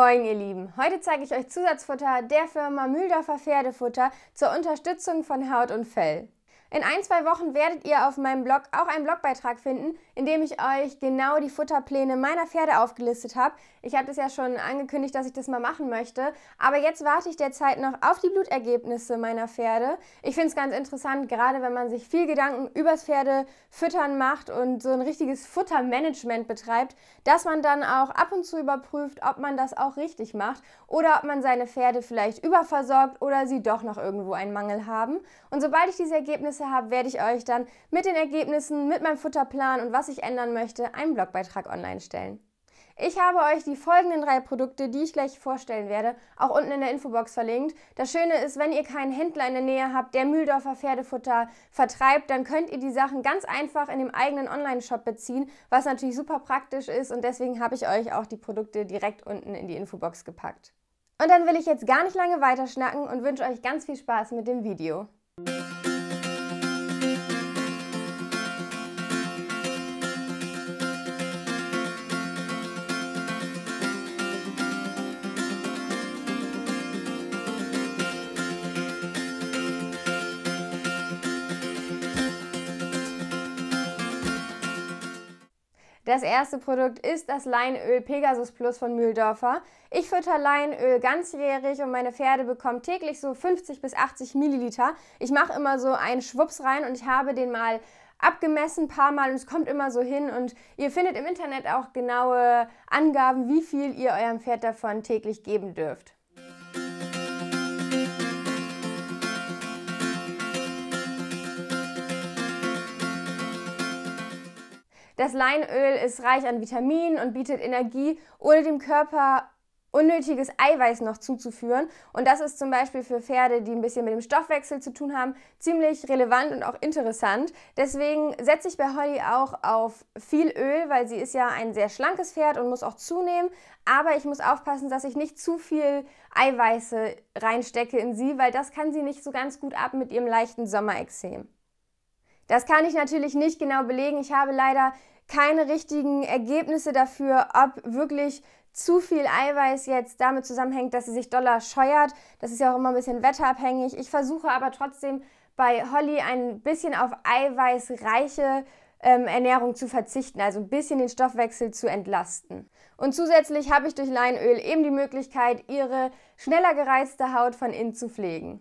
Moin ihr Lieben, heute zeige ich euch Zusatzfutter der Firma Mühldorfer Pferdefutter zur Unterstützung von Haut und Fell. In ein, zwei Wochen werdet ihr auf meinem Blog auch einen Blogbeitrag finden, in dem ich euch genau die Futterpläne meiner Pferde aufgelistet habe. Ich habe das ja schon angekündigt, dass ich das mal machen möchte. Aber jetzt warte ich derzeit noch auf die Blutergebnisse meiner Pferde. Ich finde es ganz interessant, gerade wenn man sich viel Gedanken übers Pferdefüttern macht und so ein richtiges Futtermanagement betreibt, dass man dann auch ab und zu überprüft, ob man das auch richtig macht oder ob man seine Pferde vielleicht überversorgt oder sie doch noch irgendwo einen Mangel haben. Und sobald ich diese Ergebnisse Interesse habt, werde ich euch dann mit den Ergebnissen, mit meinem Futterplan und was ich ändern möchte, einen Blogbeitrag online stellen. Ich habe euch die folgenden drei Produkte, die ich gleich vorstellen werde, auch unten in der Infobox verlinkt. Das Schöne ist, wenn ihr keinen Händler in der Nähe habt, der Mühldorfer Pferdefutter vertreibt, dann könnt ihr die Sachen ganz einfach in dem eigenen Online-Shop beziehen, was natürlich super praktisch ist und deswegen habe ich euch auch die Produkte direkt unten in die Infobox gepackt. Und dann will ich jetzt gar nicht lange weiterschnacken und wünsche euch ganz viel Spaß mit dem Video. Das erste Produkt ist das Leinöl Pegasus Plus von Mühldorfer. Ich fütter Leinöl ganzjährig und meine Pferde bekommen täglich so 50 bis 80 Milliliter. Ich mache immer so einen Schwupps rein und ich habe den mal abgemessen ein paar Mal und es kommt immer so hin und ihr findet im Internet auch genaue Angaben, wie viel ihr eurem Pferd davon täglich geben dürft. Das Leinöl ist reich an Vitaminen und bietet Energie, ohne dem Körper unnötiges Eiweiß noch zuzuführen. Und das ist zum Beispiel für Pferde, die ein bisschen mit dem Stoffwechsel zu tun haben, ziemlich relevant und auch interessant. Deswegen setze ich bei Holly auch auf viel Öl, weil sie ist ja ein sehr schlankes Pferd und muss auch zunehmen. Aber ich muss aufpassen, dass ich nicht zu viel Eiweiße reinstecke in sie, weil das kann sie nicht so ganz gut ab mit ihrem leichten Sommerexem. Das kann ich natürlich nicht genau belegen. Ich habe leider keine richtigen Ergebnisse dafür, ob wirklich zu viel Eiweiß jetzt damit zusammenhängt, dass sie sich doller scheuert. Das ist ja auch immer ein bisschen wetterabhängig. Ich versuche aber trotzdem bei Holly ein bisschen auf eiweißreiche ähm, Ernährung zu verzichten, also ein bisschen den Stoffwechsel zu entlasten. Und zusätzlich habe ich durch Leinöl eben die Möglichkeit, ihre schneller gereizte Haut von innen zu pflegen.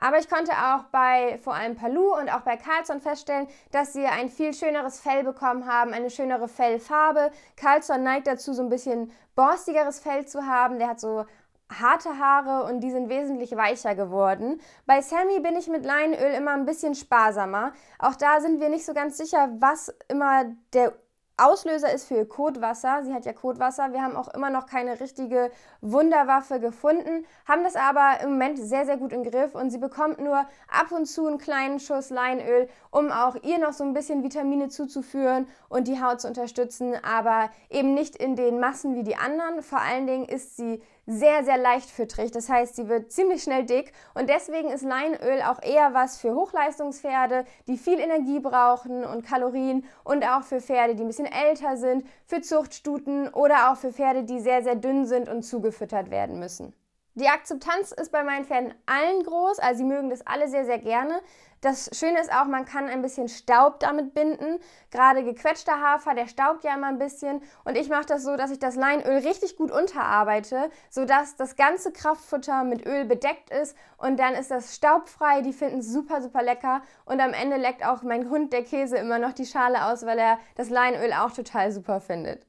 Aber ich konnte auch bei vor allem Palou und auch bei Carlson feststellen, dass sie ein viel schöneres Fell bekommen haben, eine schönere Fellfarbe. Carlson neigt dazu, so ein bisschen borstigeres Fell zu haben. Der hat so harte Haare und die sind wesentlich weicher geworden. Bei Sammy bin ich mit Leinöl immer ein bisschen sparsamer. Auch da sind wir nicht so ganz sicher, was immer der Auslöser ist für ihr Kotwasser. Sie hat ja Kotwasser. Wir haben auch immer noch keine richtige Wunderwaffe gefunden, haben das aber im Moment sehr, sehr gut im Griff und sie bekommt nur ab und zu einen kleinen Schuss Leinöl, um auch ihr noch so ein bisschen Vitamine zuzuführen und die Haut zu unterstützen, aber eben nicht in den Massen wie die anderen. Vor allen Dingen ist sie sehr, sehr leicht fütterig. Das heißt, sie wird ziemlich schnell dick und deswegen ist Leinöl auch eher was für Hochleistungspferde, die viel Energie brauchen und Kalorien und auch für Pferde, die ein bisschen älter sind, für Zuchtstuten oder auch für Pferde, die sehr, sehr dünn sind und zugefüttert werden müssen. Die Akzeptanz ist bei meinen Pferden allen groß, also sie mögen das alle sehr, sehr gerne. Das Schöne ist auch, man kann ein bisschen Staub damit binden. Gerade gequetschter Hafer, der staubt ja immer ein bisschen. Und ich mache das so, dass ich das Leinöl richtig gut unterarbeite, sodass das ganze Kraftfutter mit Öl bedeckt ist. Und dann ist das staubfrei. Die finden es super, super lecker. Und am Ende leckt auch mein Hund der Käse immer noch die Schale aus, weil er das Leinöl auch total super findet.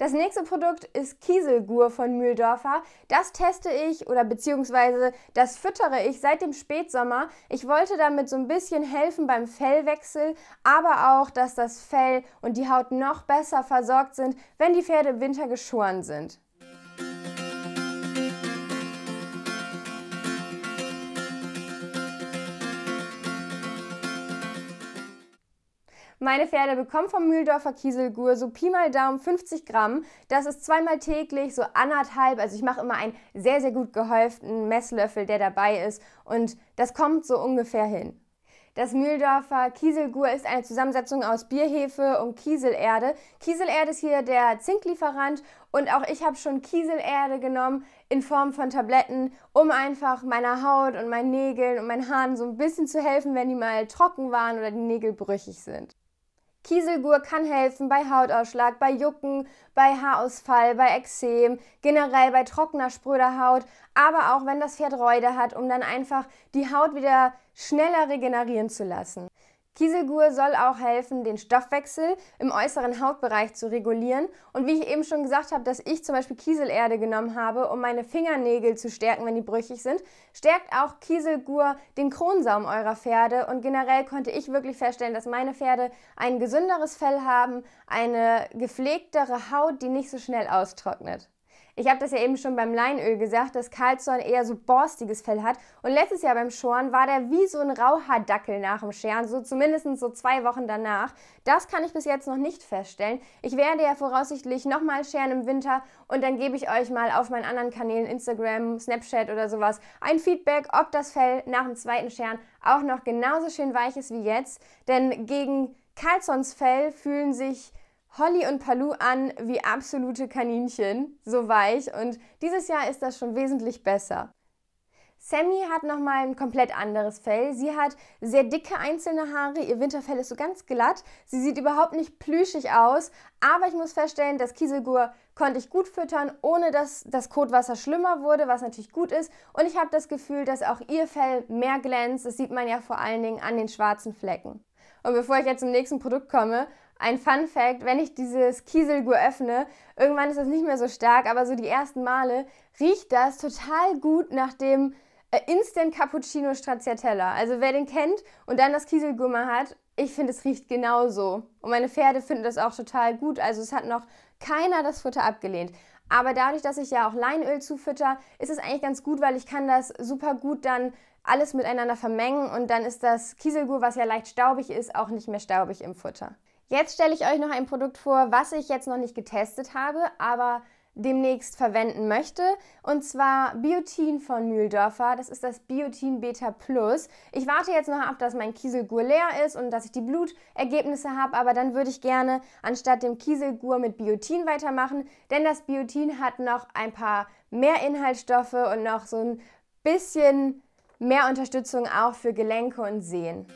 Das nächste Produkt ist Kieselgur von Mühldorfer. Das teste ich oder beziehungsweise das füttere ich seit dem Spätsommer. Ich wollte damit so ein bisschen helfen beim Fellwechsel, aber auch, dass das Fell und die Haut noch besser versorgt sind, wenn die Pferde im Winter geschoren sind. Meine Pferde bekommen vom Mühldorfer Kieselgur so Pi mal Daumen 50 Gramm. Das ist zweimal täglich, so anderthalb. Also ich mache immer einen sehr, sehr gut gehäuften Messlöffel, der dabei ist. Und das kommt so ungefähr hin. Das Mühldorfer Kieselgur ist eine Zusammensetzung aus Bierhefe und Kieselerde. Kieselerde ist hier der Zinklieferant und auch ich habe schon Kieselerde genommen in Form von Tabletten, um einfach meiner Haut und meinen Nägeln und meinen Haaren so ein bisschen zu helfen, wenn die mal trocken waren oder die Nägel brüchig sind. Kieselgur kann helfen bei Hautausschlag, bei Jucken, bei Haarausfall, bei Ekzem, generell bei trockener, spröder Haut, aber auch wenn das Pferd Räude hat, um dann einfach die Haut wieder schneller regenerieren zu lassen. Kieselgur soll auch helfen, den Stoffwechsel im äußeren Hautbereich zu regulieren. Und wie ich eben schon gesagt habe, dass ich zum Beispiel Kieselerde genommen habe, um meine Fingernägel zu stärken, wenn die brüchig sind, stärkt auch Kieselgur den Kronsaum eurer Pferde. Und generell konnte ich wirklich feststellen, dass meine Pferde ein gesünderes Fell haben, eine gepflegtere Haut, die nicht so schnell austrocknet. Ich habe das ja eben schon beim Leinöl gesagt, dass Karlsson eher so borstiges Fell hat. Und letztes Jahr beim Schorn war der wie so ein Rauhaardackel nach dem Scheren, so zumindest so zwei Wochen danach. Das kann ich bis jetzt noch nicht feststellen. Ich werde ja voraussichtlich nochmal scheren im Winter und dann gebe ich euch mal auf meinen anderen Kanälen, Instagram, Snapchat oder sowas, ein Feedback, ob das Fell nach dem zweiten Scheren auch noch genauso schön weich ist wie jetzt. Denn gegen Karlssons Fell fühlen sich Holly und Palou an wie absolute Kaninchen, so weich und dieses Jahr ist das schon wesentlich besser. Sammy hat nochmal ein komplett anderes Fell. Sie hat sehr dicke einzelne Haare, ihr Winterfell ist so ganz glatt, sie sieht überhaupt nicht plüschig aus, aber ich muss feststellen, das Kieselgur konnte ich gut füttern, ohne dass das Kotwasser schlimmer wurde, was natürlich gut ist und ich habe das Gefühl, dass auch ihr Fell mehr glänzt, das sieht man ja vor allen Dingen an den schwarzen Flecken. Und bevor ich jetzt zum nächsten Produkt komme, ein Fun Fact, wenn ich dieses Kieselgur öffne, irgendwann ist das nicht mehr so stark, aber so die ersten Male riecht das total gut nach dem äh, Instant Cappuccino Stracciatella. Also wer den kennt und dann das Kieselgur mal hat, ich finde, es riecht genauso. Und meine Pferde finden das auch total gut. Also es hat noch keiner das Futter abgelehnt. Aber dadurch, dass ich ja auch Leinöl zufütter, ist es eigentlich ganz gut, weil ich kann das super gut dann alles miteinander vermengen und dann ist das Kieselgur, was ja leicht staubig ist, auch nicht mehr staubig im Futter. Jetzt stelle ich euch noch ein Produkt vor, was ich jetzt noch nicht getestet habe, aber demnächst verwenden möchte. Und zwar Biotin von Mühldorfer. Das ist das Biotin Beta Plus. Ich warte jetzt noch ab, dass mein Kieselgur leer ist und dass ich die Blutergebnisse habe, aber dann würde ich gerne anstatt dem Kieselgur mit Biotin weitermachen, denn das Biotin hat noch ein paar mehr Inhaltsstoffe und noch so ein bisschen mehr Unterstützung auch für Gelenke und Sehen.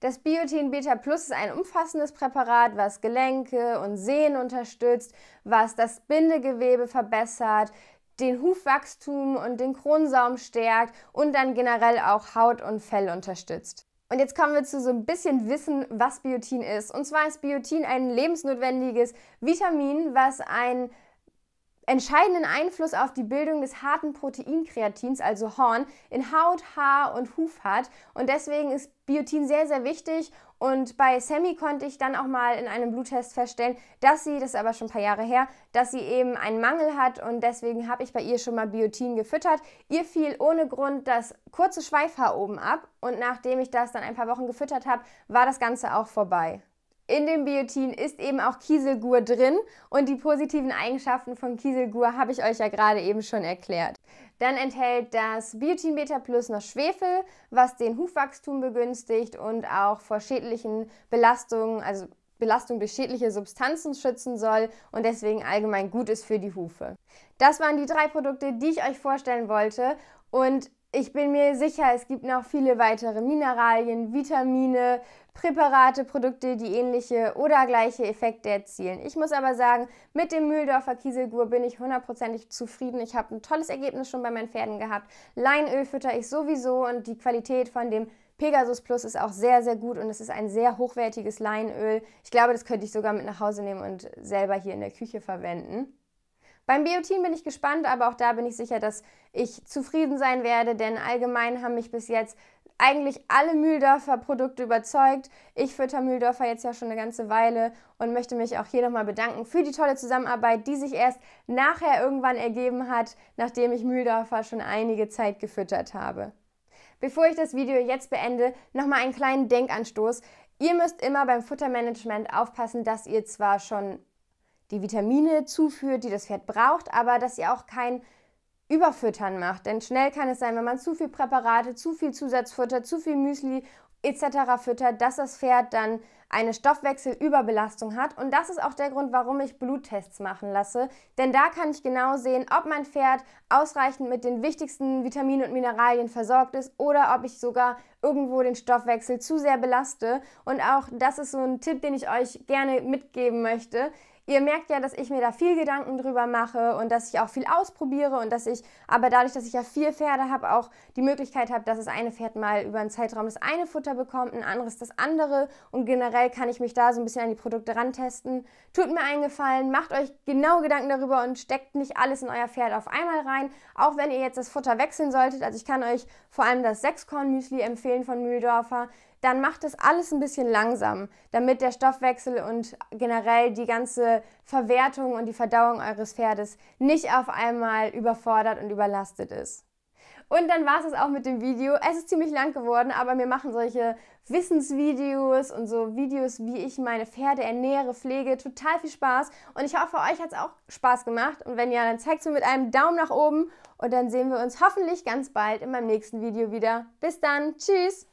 Das Biotin Beta Plus ist ein umfassendes Präparat, was Gelenke und Sehen unterstützt, was das Bindegewebe verbessert, den Hufwachstum und den Kronsaum stärkt und dann generell auch Haut und Fell unterstützt. Und jetzt kommen wir zu so ein bisschen Wissen, was Biotin ist. Und zwar ist Biotin ein lebensnotwendiges Vitamin, was ein entscheidenden Einfluss auf die Bildung des harten Proteinkreatins, also Horn, in Haut, Haar und Huf hat. Und deswegen ist Biotin sehr, sehr wichtig. Und bei Sammy konnte ich dann auch mal in einem Bluttest feststellen, dass sie, das ist aber schon ein paar Jahre her, dass sie eben einen Mangel hat und deswegen habe ich bei ihr schon mal Biotin gefüttert. Ihr fiel ohne Grund das kurze Schweifhaar oben ab und nachdem ich das dann ein paar Wochen gefüttert habe, war das Ganze auch vorbei in dem Biotin ist eben auch Kieselgur drin und die positiven Eigenschaften von Kieselgur habe ich euch ja gerade eben schon erklärt. Dann enthält das Biotin Beta Plus noch Schwefel, was den Hufwachstum begünstigt und auch vor schädlichen Belastungen, also Belastung durch schädliche Substanzen schützen soll und deswegen allgemein gut ist für die Hufe. Das waren die drei Produkte, die ich euch vorstellen wollte und ich bin mir sicher, es gibt noch viele weitere Mineralien, Vitamine, Präparate, Produkte, die ähnliche oder gleiche Effekte erzielen. Ich muss aber sagen, mit dem Mühldorfer Kieselgur bin ich hundertprozentig zufrieden. Ich habe ein tolles Ergebnis schon bei meinen Pferden gehabt. Leinöl fütter ich sowieso und die Qualität von dem Pegasus Plus ist auch sehr, sehr gut und es ist ein sehr hochwertiges Leinöl. Ich glaube, das könnte ich sogar mit nach Hause nehmen und selber hier in der Küche verwenden. Beim Biotin bin ich gespannt, aber auch da bin ich sicher, dass ich zufrieden sein werde, denn allgemein haben mich bis jetzt eigentlich alle Mühldorfer Produkte überzeugt. Ich fütter Mühldorfer jetzt ja schon eine ganze Weile und möchte mich auch hier nochmal bedanken für die tolle Zusammenarbeit, die sich erst nachher irgendwann ergeben hat, nachdem ich Mühldorfer schon einige Zeit gefüttert habe. Bevor ich das Video jetzt beende, nochmal einen kleinen Denkanstoß. Ihr müsst immer beim Futtermanagement aufpassen, dass ihr zwar schon die Vitamine zuführt, die das Pferd braucht, aber dass ihr auch kein überfüttern macht. Denn schnell kann es sein, wenn man zu viel Präparate, zu viel Zusatzfutter, zu viel Müsli etc. füttert, dass das Pferd dann eine Stoffwechselüberbelastung hat. Und das ist auch der Grund, warum ich Bluttests machen lasse. Denn da kann ich genau sehen, ob mein Pferd ausreichend mit den wichtigsten Vitaminen und Mineralien versorgt ist oder ob ich sogar irgendwo den Stoffwechsel zu sehr belaste. Und auch das ist so ein Tipp, den ich euch gerne mitgeben möchte. Ihr merkt ja, dass ich mir da viel Gedanken drüber mache und dass ich auch viel ausprobiere und dass ich, aber dadurch, dass ich ja vier Pferde habe, auch die Möglichkeit habe, dass das eine Pferd mal über einen Zeitraum das eine Futter bekommt, ein anderes das andere und generell kann ich mich da so ein bisschen an die Produkte rantesten. Tut mir einen Gefallen, macht euch genau Gedanken darüber und steckt nicht alles in euer Pferd auf einmal rein, auch wenn ihr jetzt das Futter wechseln solltet. Also ich kann euch vor allem das Sechskorn-Müsli empfehlen von Mühldorfer dann macht das alles ein bisschen langsam, damit der Stoffwechsel und generell die ganze Verwertung und die Verdauung eures Pferdes nicht auf einmal überfordert und überlastet ist. Und dann war es auch mit dem Video. Es ist ziemlich lang geworden, aber wir machen solche Wissensvideos und so Videos, wie ich meine Pferde ernähre, pflege. Total viel Spaß. Und ich hoffe, euch hat es auch Spaß gemacht. Und wenn ja, dann zeigt es mir mit einem Daumen nach oben. Und dann sehen wir uns hoffentlich ganz bald in meinem nächsten Video wieder. Bis dann. Tschüss.